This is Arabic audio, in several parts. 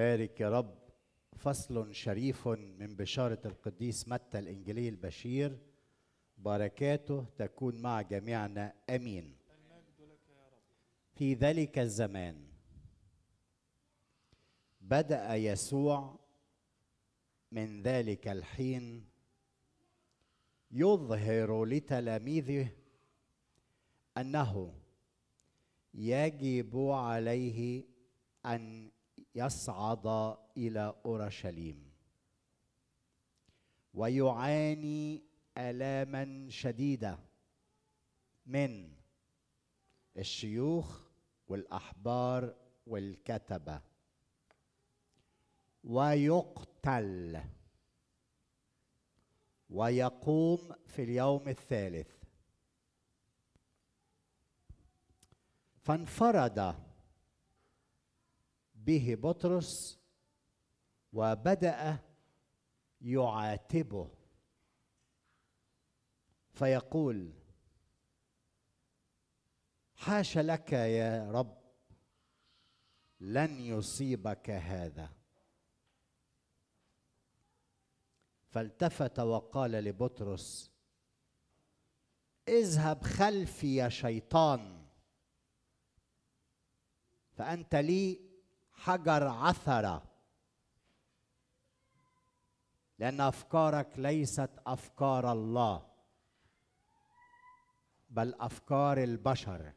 بارك يا رب فصل شريف من بشارة القديس متى الإنجيلي البشير بركاته تكون مع جميعنا أمين في ذلك الزمان بدأ يسوع من ذلك الحين يظهر لتلاميذه أنه يجب عليه أن يصعد الى اورشليم ويعاني الاما شديده من الشيوخ والاحبار والكتبه ويقتل ويقوم في اليوم الثالث فانفرد به بطرس وبدأ يعاتبه فيقول حاش لك يا رب لن يصيبك هذا فالتفت وقال لبطرس اذهب خلفي يا شيطان فانت لي حجر عثرة لأن أفكارك ليست أفكار الله بل أفكار البشر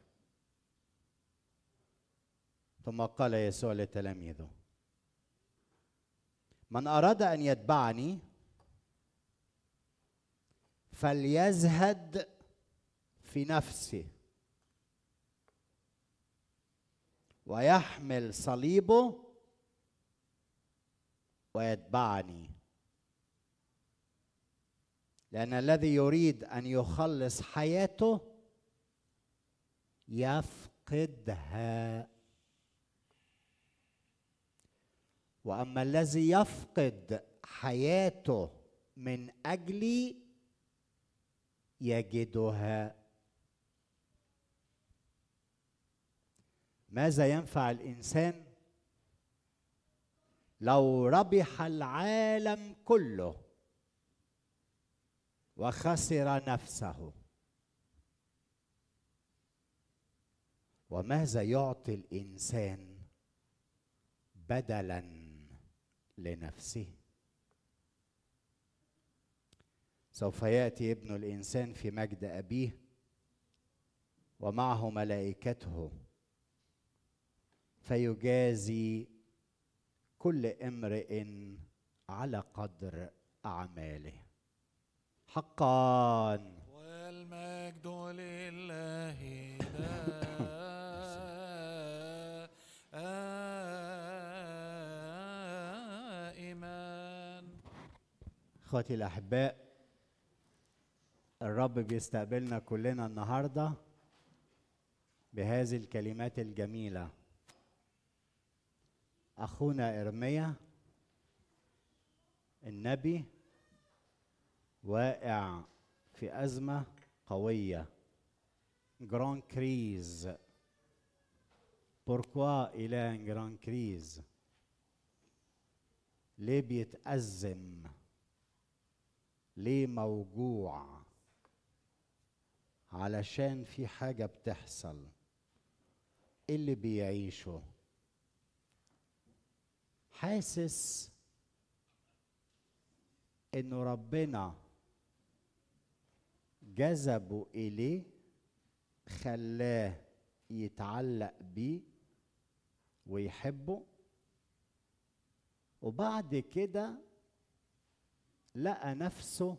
ثم قال يسوع لتلاميذه من أراد أن يتبعني فليزهد في نفسه ويحمل صليبه ويتبعني لان الذي يريد ان يخلص حياته يفقدها واما الذي يفقد حياته من اجلي يجدها ماذا ينفع الانسان لو ربح العالم كله وخسر نفسه وماذا يعطي الانسان بدلا لنفسه سوف ياتي ابن الانسان في مجد ابيه ومعه ملائكته فيجازي كل امرئ على قدر اعماله حقا والمجد لله دائما اخواتي الاحباء الرب بيستقبلنا كلنا النهارده بهذه الكلمات الجميله أخونا إرميا النبي واقع في أزمة قوية جران كريز بوركوا إلى جران كريز ليه بيتأزم ليه موجوع علشان في حاجة بتحصل إيه اللي بيعيشه حاسس انه ربنا جذبه اليه خلاه يتعلق بيه ويحبه وبعد كده لقى نفسه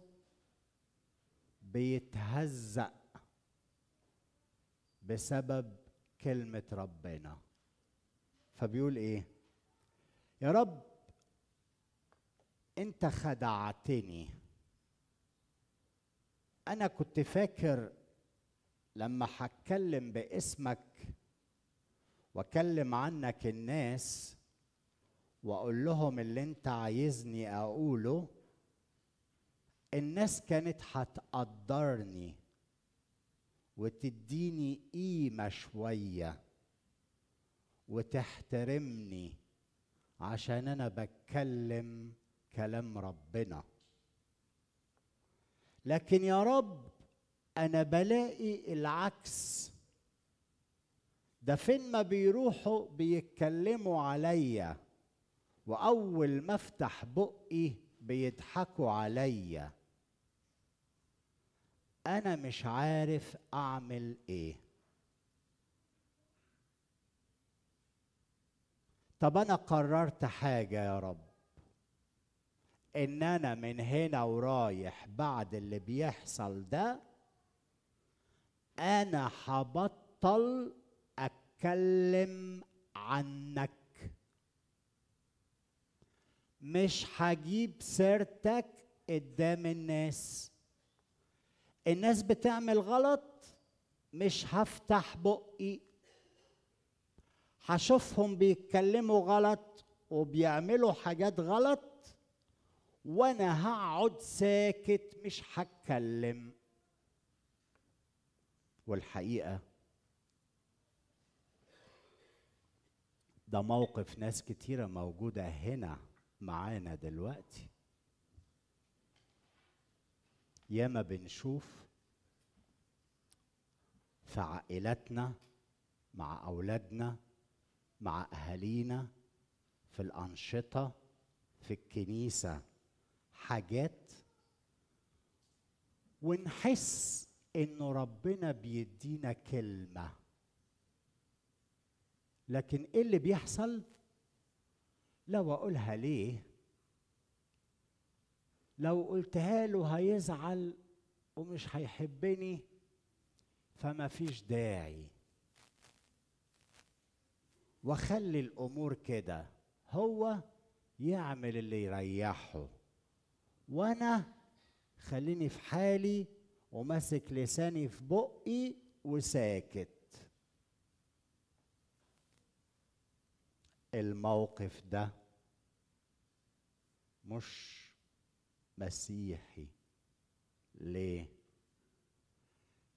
بيتهزق بسبب كلمة ربنا فبيقول ايه يا رب انت خدعتني انا كنت فاكر لما هتكلم باسمك واكلم عنك الناس واقول لهم اللي انت عايزني اقوله الناس كانت هتقدرني وتديني قيمه شويه وتحترمني عشان انا بتكلم كلام ربنا لكن يا رب انا بلاقي العكس ده فين ما بيروحوا بيتكلموا عليا واول ما افتح بقي بيضحكوا عليا انا مش عارف اعمل ايه طب انا قررت حاجه يا رب ان انا من هنا ورايح بعد اللي بيحصل ده انا هبطل اتكلم عنك مش هجيب سيرتك قدام الناس الناس بتعمل غلط مش هفتح بقي هشوفهم بيتكلموا غلط وبيعملوا حاجات غلط وانا هقعد ساكت مش هتكلم والحقيقه ده موقف ناس كتيره موجوده هنا معانا دلوقتي ياما بنشوف في عائلاتنا مع اولادنا مع اهالينا في الانشطه في الكنيسه حاجات ونحس انه ربنا بيدينا كلمه لكن ايه اللي بيحصل لو اقولها ليه لو قلتها له هيزعل ومش هيحبني فما فيش داعي وخلي الامور كده هو يعمل اللي يريحه وانا خليني في حالي وماسك لساني في بقي وساكت الموقف ده مش مسيحي ليه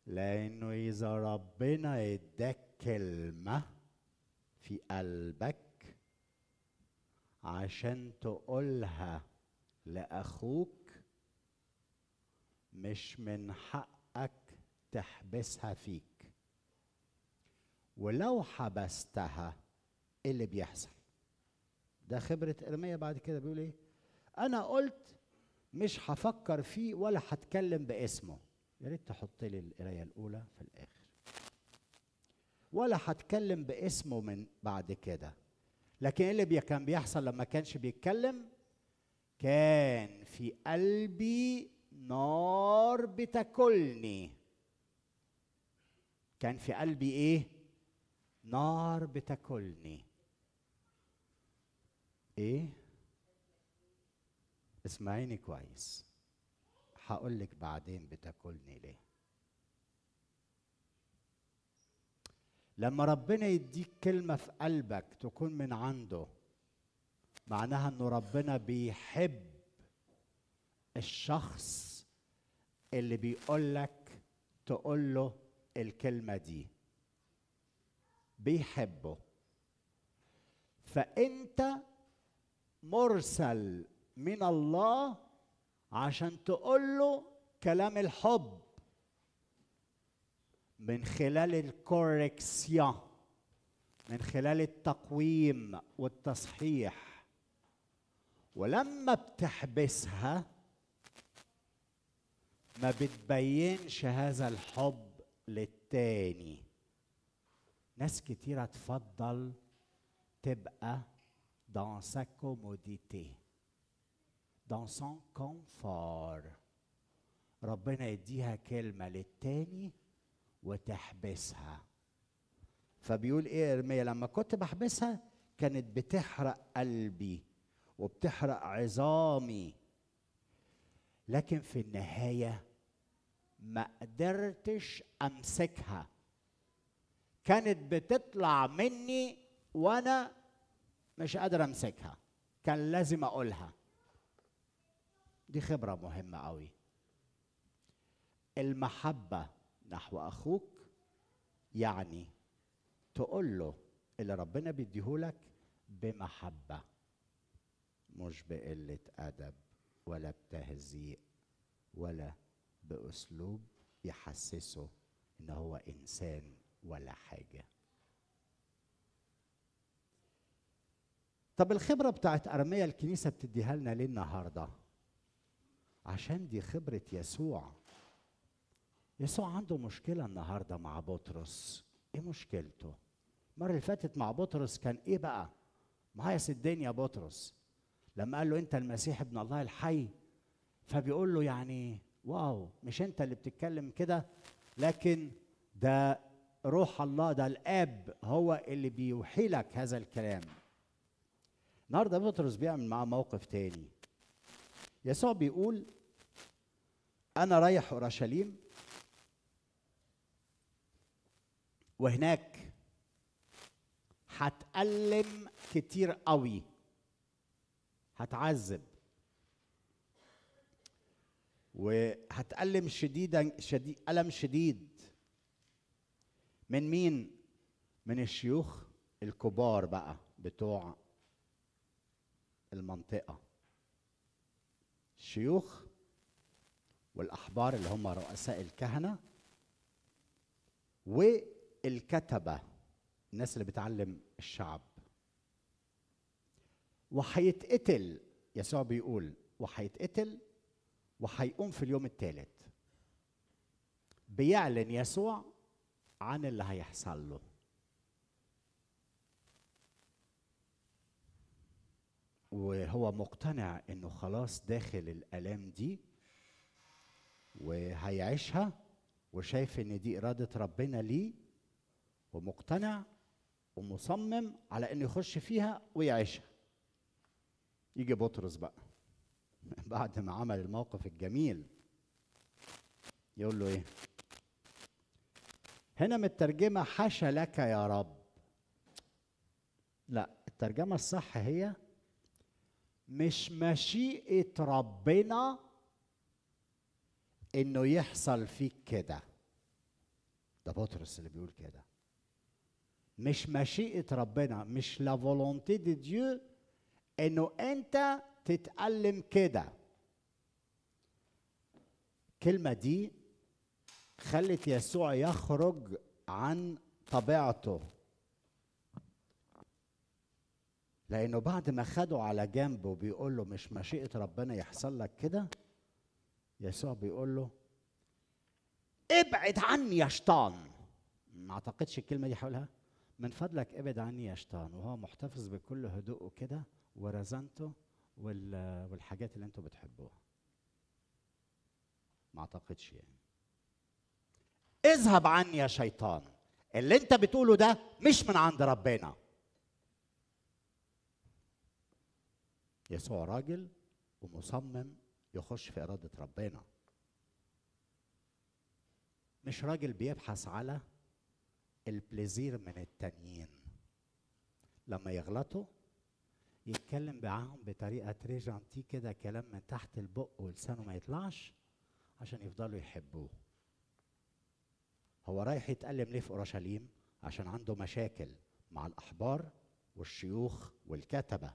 لانه اذا ربنا اداك كلمه في قلبك عشان تقولها لاخوك مش من حقك تحبسها فيك ولو حبستها ايه اللي بيحصل ده خبرة إرميا بعد كده بيقول إيه؟ أنا قلت مش هفكر فيه ولا هتكلم باسمه. يا ريت تحط لي القراية الأولى في الآخر. ولا هتكلم باسمه من بعد كده لكن ايه اللي كان بيحصل لما كانش بيتكلم كان في قلبي نار بتاكلني كان في قلبي ايه نار بتاكلني ايه اسمعيني كويس هقول لك بعدين بتاكلني ليه لما ربنا يديك كلمه في قلبك تكون من عنده معناها انه ربنا بيحب الشخص اللي بيقول لك تقول له الكلمه دي بيحبه فانت مرسل من الله عشان تقول له كلام الحب من خلال الكوركسيون من خلال التقويم والتصحيح ولما بتحبسها ما بتبينش هذا الحب للتاني ناس كتيرة تفضل تبقى دون سا كوموديتي dans son كونفور ربنا يديها كلمة للتاني وتحبسها فبيقول ايه ارميا لما كنت بحبسها كانت بتحرق قلبي وبتحرق عظامي لكن في النهايه ما قدرتش امسكها كانت بتطلع مني وانا مش قادر امسكها كان لازم اقولها دي خبره مهمه قوي المحبه نحو اخوك يعني تقول له اللي ربنا بيديهولك بمحبه مش بقله ادب ولا بتهزيق ولا باسلوب يحسسه ان هو انسان ولا حاجه طب الخبره بتاعت أرمية الكنيسه بتديها لنا ليه النهارده عشان دي خبره يسوع يسوع عنده مشكله النهارده مع بطرس ايه مشكلته المره اللي فاتت مع بطرس كان ايه بقى مهيص الدنيا يا بطرس لما قال له انت المسيح ابن الله الحي فبيقول له يعني واو مش انت اللي بتتكلم كده لكن ده روح الله ده الاب هو اللي بيوحي لك هذا الكلام النهارده بطرس بيعمل معاه موقف تاني يسوع بيقول انا رايح اورشليم وهناك هتألم كتير قوي هتعذب وهتألم شديدا شديد ألم شديد من مين؟ من الشيوخ الكبار بقى بتوع المنطقة الشيوخ والأحبار اللي هم رؤساء الكهنة و الكتبه الناس اللي بتعلم الشعب وهيتقتل يسوع بيقول وهيتقتل وهيقوم في اليوم الثالث بيعلن يسوع عن اللي هيحصل له وهو مقتنع انه خلاص داخل الالام دي وهيعيشها وشايف ان دي اراده ربنا ليه ومقتنع ومصمم على انه يخش فيها ويعيشها يجي بطرس بقى بعد ما عمل الموقف الجميل يقول له ايه هنا مترجمة حاشا لك يا رب لا الترجمة الصح هي مش مشيئة ربنا انه يحصل فيك كده ده بطرس اللي بيقول كده مش مشيئة ربنا مش لا فولونتي دي ديو انه انت تتألم كده الكلمة دي خلت يسوع يخرج عن طبيعته لانه بعد ما خده على جنب وبيقول له مش مشيئه ربنا يحصل لك كده يسوع بيقول له ابعد عني يا شيطان ما اعتقدش الكلمه دي حولها من فضلك ابعد عني يا شيطان وهو محتفظ بكل هدوءه كده ورزانته والحاجات اللي انتوا بتحبوها ما اعتقدش يعني اذهب عني يا شيطان اللي انت بتقوله ده مش من عند ربنا يسوع راجل ومصمم يخش في اراده ربنا مش راجل بيبحث على البليزير من التانيين لما يغلطوا يتكلم معاهم بطريقه تريجانتي كده كلام من تحت البق ولسانه ما يطلعش عشان يفضلوا يحبوه هو رايح يتألم ليه في اورشليم عشان عنده مشاكل مع الاحبار والشيوخ والكتبه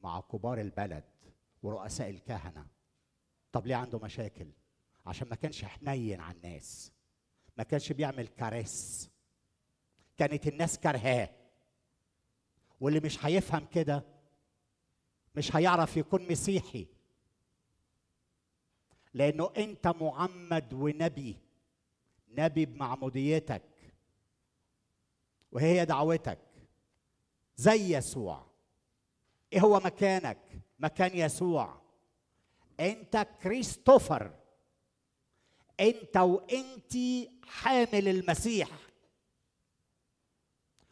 مع كبار البلد ورؤساء الكهنه طب ليه عنده مشاكل عشان ما كانش حنين على الناس ما كانش بيعمل كارس كانت الناس كرهاه واللي مش هيفهم كده مش هيعرف يكون مسيحي لانه انت معمد ونبي نبي بمعموديتك وهي دعوتك زي يسوع ايه هو مكانك مكان يسوع انت كريستوفر انت وانت حامل المسيح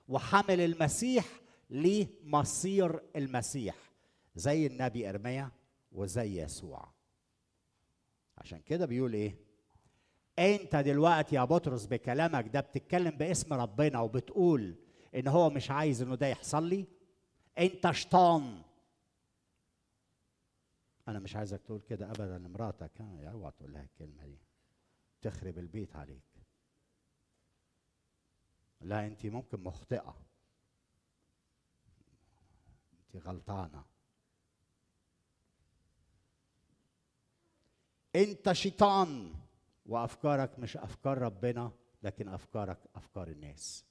وحمل المسيح لمصير المسيح زي النبي ارميا وزي يسوع عشان كده بيقول ايه انت دلوقتي يا بطرس بكلامك ده بتتكلم باسم ربنا وبتقول ان هو مش عايز انه ده يحصل لي انت شطان انا مش عايزك تقول كده ابدا لمراتك اوعى تقول لها الكلمه دي تخرب البيت عليك لا انت ممكن مخطئه انت غلطانه انت شيطان وافكارك مش افكار ربنا لكن افكارك افكار الناس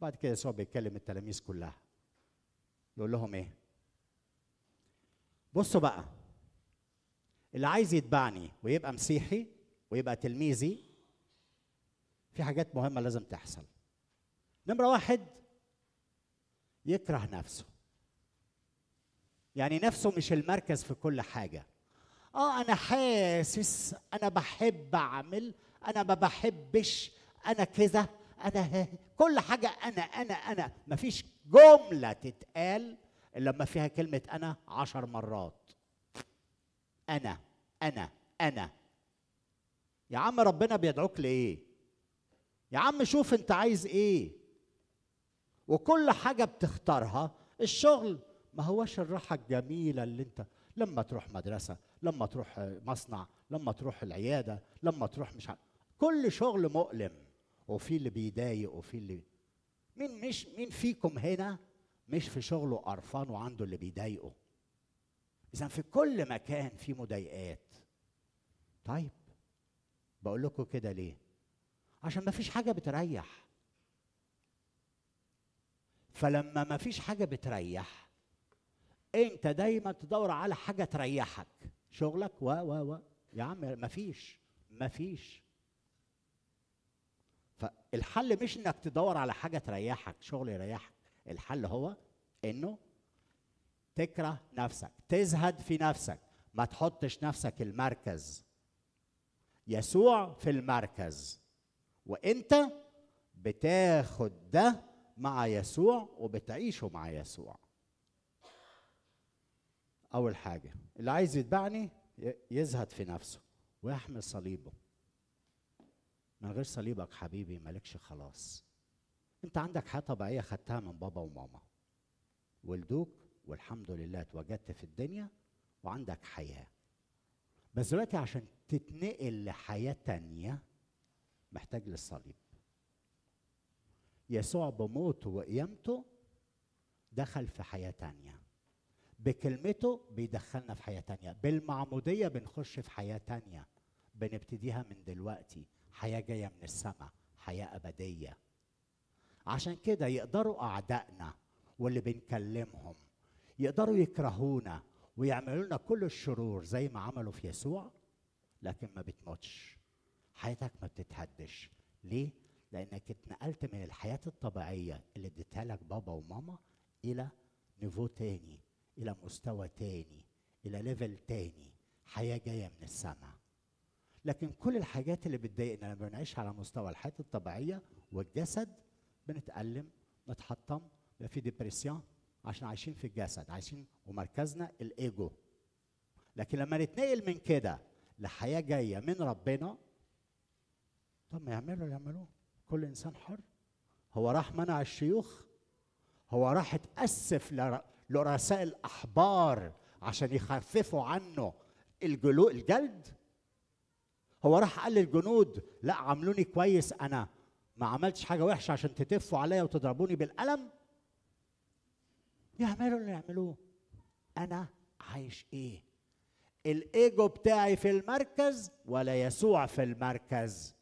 بعد كده يسوع بيتكلم التلاميذ كلها يقول لهم ايه بصوا بقى اللي عايز يتبعني ويبقى مسيحي ويبقى تلميذي في حاجات مهمه لازم تحصل نمرة واحد يكره نفسه يعني نفسه مش المركز في كل حاجة اه انا حاسس انا بحب اعمل انا ما بحبش انا كذا انا كل حاجة انا انا انا مفيش جملة تتقال الا لما فيها كلمة انا عشر مرات انا انا انا يا عم ربنا بيدعوك لايه يا عم شوف انت عايز ايه وكل حاجه بتختارها الشغل ما هوش الراحه الجميله اللي انت لما تروح مدرسه لما تروح مصنع لما تروح العياده لما تروح مش عارف كل شغل مؤلم وفي اللي بيضايق وفي اللي مين مش مين فيكم هنا مش في شغله قرفان وعنده اللي بيضايقه اذا في كل مكان في مضايقات طيب بقول لكم كده ليه عشان ما فيش حاجه بتريح فلما ما فيش حاجه بتريح انت دايما تدور على حاجه تريحك شغلك و و و يا عم ما فيش ما فيش فالحل مش انك تدور على حاجه تريحك شغل يريحك الحل هو انه تكره نفسك تزهد في نفسك ما تحطش نفسك المركز يسوع في المركز وانت بتاخد ده مع يسوع وبتعيشوا مع يسوع أول حاجة اللي عايز يتبعني يزهد في نفسه ويحمل صليبه من غير صليبك حبيبي مالكش خلاص انت عندك حياة طبيعية خدتها من بابا وماما ولدوك والحمد لله اتوجدت في الدنيا وعندك حياة بس دلوقتي عشان تتنقل لحياة تانية محتاج للصليب يسوع بموته وقيامته دخل في حياة تانية بكلمته بيدخلنا في حياة تانية بالمعمودية بنخش في حياة تانية بنبتديها من دلوقتي حياة جاية من السماء حياة أبدية عشان كده يقدروا أعدائنا واللي بنكلمهم يقدروا يكرهونا ويعملوا لنا كل الشرور زي ما عملوا في يسوع لكن ما بتموتش حياتك ما بتتهدش ليه؟ لانك اتنقلت من الحياه الطبيعيه اللي اديتها لك بابا وماما الى نيفو تاني الى مستوى تاني الى ليفل تاني حياه جايه من السماء لكن كل الحاجات اللي بتضايقنا لما بنعيش على مستوى الحياه الطبيعيه والجسد بنتالم نتحطم بقى في ديبرسيون عشان عايشين في الجسد عايشين ومركزنا الايجو لكن لما نتنقل من كده لحياه جايه من ربنا طب ما يعملوا يعملوه كل انسان حر هو راح منع الشيوخ هو راح اتاسف لرؤساء الاحبار عشان يخففوا عنه الجلو الجلد هو راح قال للجنود لا عاملوني كويس انا ما عملتش حاجه وحشه عشان تتفوا عليا وتضربوني بالقلم يعملوا اللي يعملوه انا عايش ايه الايجو بتاعي في المركز ولا يسوع في المركز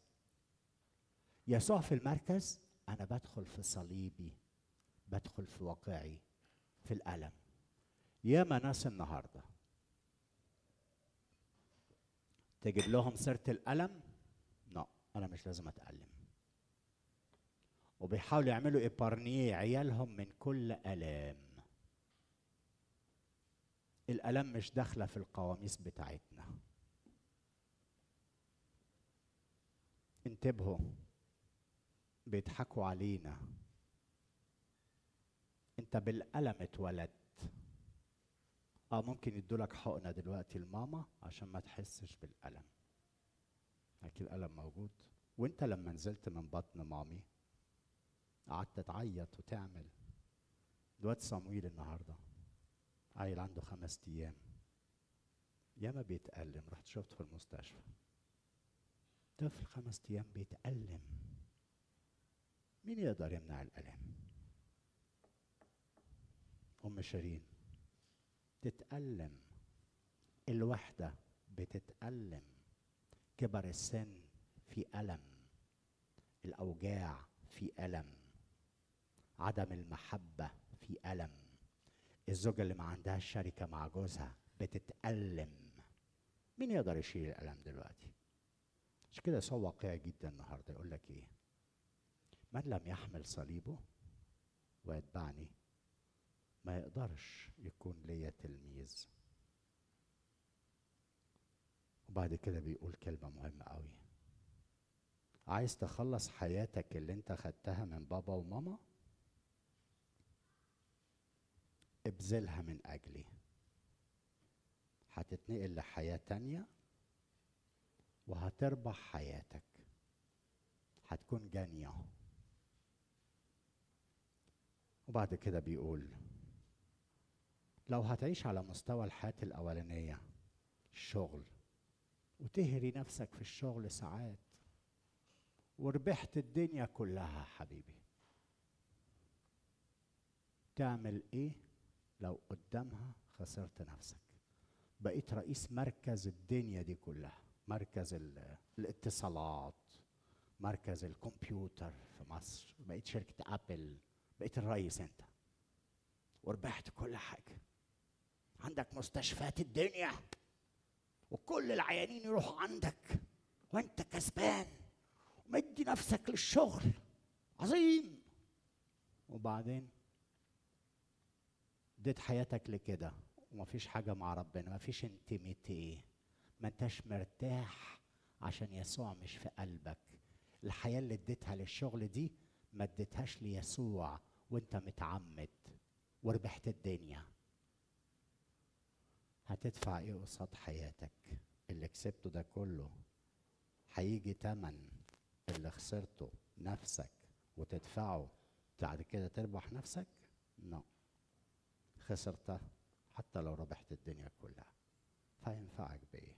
يسوع في المركز انا بدخل في صليبي بدخل في واقعي في الالم يا ناس النهارده تجيب لهم سيره الالم لا انا مش لازم اتالم وبيحاولوا يعملوا إبارنيه عيالهم من كل الام الالام مش داخله في القواميس بتاعتنا انتبهوا بيضحكوا علينا انت بالقلم اتولدت اه ممكن يدولك حقنه دلوقتي الماما عشان ما تحسش بالالم لكن الالم موجود وانت لما نزلت من بطن مامي قعدت تعيط وتعمل دلوقتي صمويل النهارده عيل عنده خمس ايام ياما بيتألم رحت شفته في المستشفى طفل خمس ايام بيتألم مين يقدر يمنع الألم؟ أم شيرين تتألم الوحدة بتتألم كبر السن في ألم الأوجاع في ألم عدم المحبة في ألم الزوجة اللي ما عندهاش شركة مع جوزها بتتألم مين يقدر يشيل الألم دلوقتي؟ عشان كده سوى واقعي جدا النهارده يقول لك ايه؟ من لم يحمل صليبه ويتبعني ما يقدرش يكون ليا تلميذ وبعد كده بيقول كلمة مهمة قوي عايز تخلص حياتك اللي انت خدتها من بابا وماما ابذلها من أجلي هتتنقل لحياة تانية وهتربح حياتك هتكون جانية وبعد كده بيقول لو هتعيش على مستوى الحياة الأولانية الشغل وتهري نفسك في الشغل ساعات وربحت الدنيا كلها حبيبي تعمل ايه لو قدامها خسرت نفسك بقيت رئيس مركز الدنيا دي كلها مركز الاتصالات مركز الكمبيوتر في مصر بقيت شركة أبل بقيت الريس انت وربحت كل حاجه عندك مستشفيات الدنيا وكل العيانين يروحوا عندك وانت كسبان ومدي نفسك للشغل عظيم وبعدين اديت حياتك لكده ومفيش حاجه مع ربنا مفيش انتميتي ما انتش مرتاح عشان يسوع مش في قلبك الحياه اللي اديتها للشغل دي ما اديتهاش ليسوع وانت متعمد وربحت الدنيا هتدفع ايه قصاد حياتك اللي كسبته ده كله هيجي تمن اللي خسرته نفسك وتدفعه بعد كده تربح نفسك نو no. خسرته حتى لو ربحت الدنيا كلها فينفعك بايه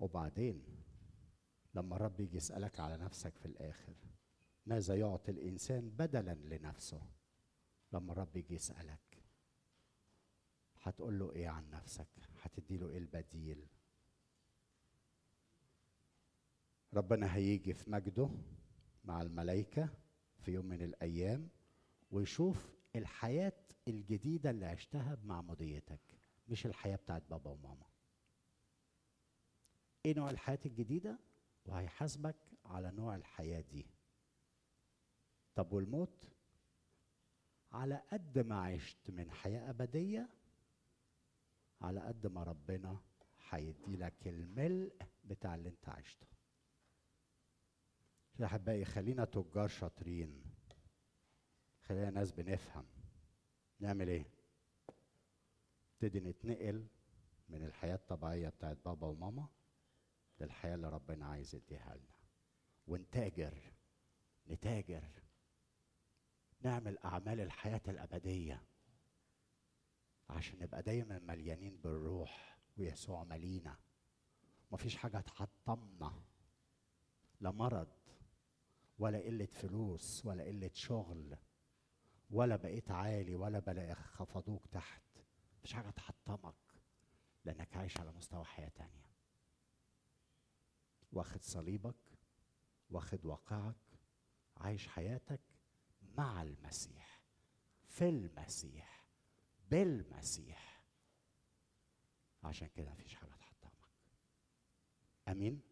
وبعدين لما الرب يجي يسألك على نفسك في الآخر ماذا يعطي الإنسان بدلا لنفسه لما الرب يجي يسألك هتقول له إيه عن نفسك هتدي له إيه البديل ربنا هيجي في مجده مع الملائكة في يوم من الأيام ويشوف الحياة الجديدة اللي عشتها بمعموديتك مش الحياة بتاعت بابا وماما ايه نوع الحياة الجديدة وهيحاسبك على نوع الحياة دي طب والموت على قد ما عشت من حياة أبدية على قد ما ربنا هيدي لك الملء بتاع اللي انت عشته يا احبائي خلينا تجار شاطرين خلينا ناس بنفهم نعمل ايه نبتدي نتنقل من الحياه الطبيعيه بتاعت بابا وماما للحياه اللي ربنا عايز يديها لنا ونتاجر نتاجر نعمل اعمال الحياه الابديه عشان نبقى دايما مليانين بالروح ويسوع ملينا مفيش حاجه تحطمنا لا مرض ولا قله فلوس ولا قله شغل ولا بقيت عالي ولا بلا خفضوك تحت مفيش حاجه تحطمك لانك عايش على مستوى حياه تانيه واخد صليبك واخد واقعك عايش حياتك مع المسيح في المسيح بالمسيح عشان كده مفيش حاجه تحطمك امين